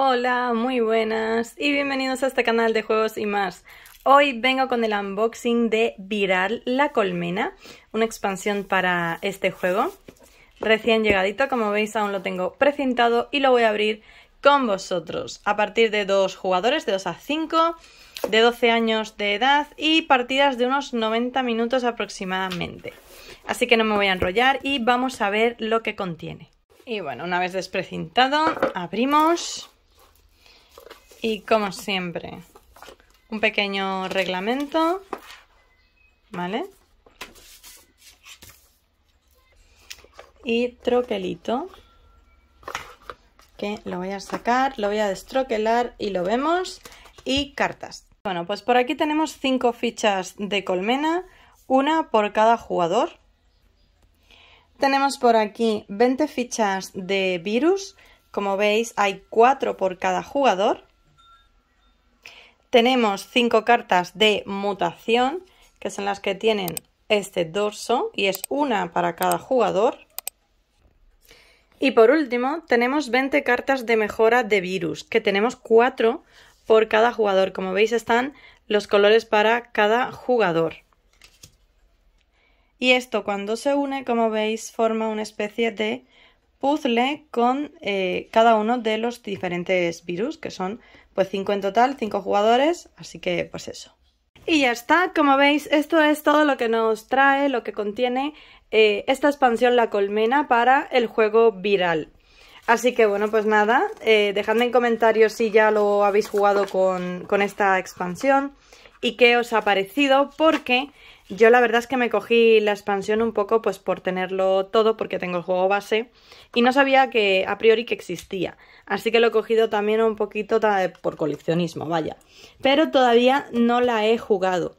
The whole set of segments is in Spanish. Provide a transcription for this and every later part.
Hola, muy buenas y bienvenidos a este canal de juegos y más. Hoy vengo con el unboxing de Viral La Colmena, una expansión para este juego. Recién llegadito, como veis aún lo tengo precintado y lo voy a abrir con vosotros. A partir de dos jugadores, de 2 a 5, de 12 años de edad y partidas de unos 90 minutos aproximadamente. Así que no me voy a enrollar y vamos a ver lo que contiene. Y bueno, una vez desprecintado, abrimos. Y como siempre, un pequeño reglamento, ¿vale? Y troquelito, que lo voy a sacar, lo voy a destroquelar y lo vemos. Y cartas. Bueno, pues por aquí tenemos cinco fichas de colmena, una por cada jugador. Tenemos por aquí 20 fichas de virus. Como veis, hay cuatro por cada jugador. Tenemos cinco cartas de mutación, que son las que tienen este dorso, y es una para cada jugador. Y por último, tenemos 20 cartas de mejora de virus, que tenemos 4 por cada jugador. Como veis están los colores para cada jugador. Y esto cuando se une, como veis, forma una especie de puzzle con eh, cada uno de los diferentes virus, que son pues 5 en total, 5 jugadores, así que pues eso. Y ya está, como veis, esto es todo lo que nos trae, lo que contiene eh, esta expansión La Colmena para el juego viral. Así que bueno, pues nada, eh, dejadme en comentarios si ya lo habéis jugado con, con esta expansión y qué os ha parecido, porque yo la verdad es que me cogí la expansión un poco pues por tenerlo todo, porque tengo el juego base y no sabía que a priori que existía. Así que lo he cogido también un poquito por coleccionismo, vaya. Pero todavía no la he jugado.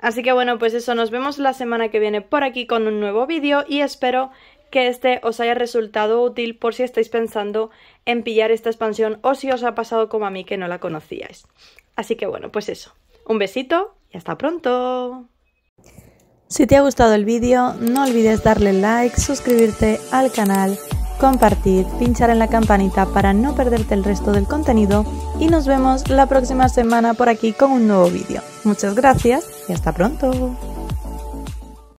Así que bueno, pues eso, nos vemos la semana que viene por aquí con un nuevo vídeo y espero que este os haya resultado útil por si estáis pensando en pillar esta expansión o si os ha pasado como a mí que no la conocíais. Así que bueno, pues eso. Un besito y hasta pronto. Si te ha gustado el vídeo, no olvides darle like, suscribirte al canal, compartir, pinchar en la campanita para no perderte el resto del contenido y nos vemos la próxima semana por aquí con un nuevo vídeo. Muchas gracias y hasta pronto.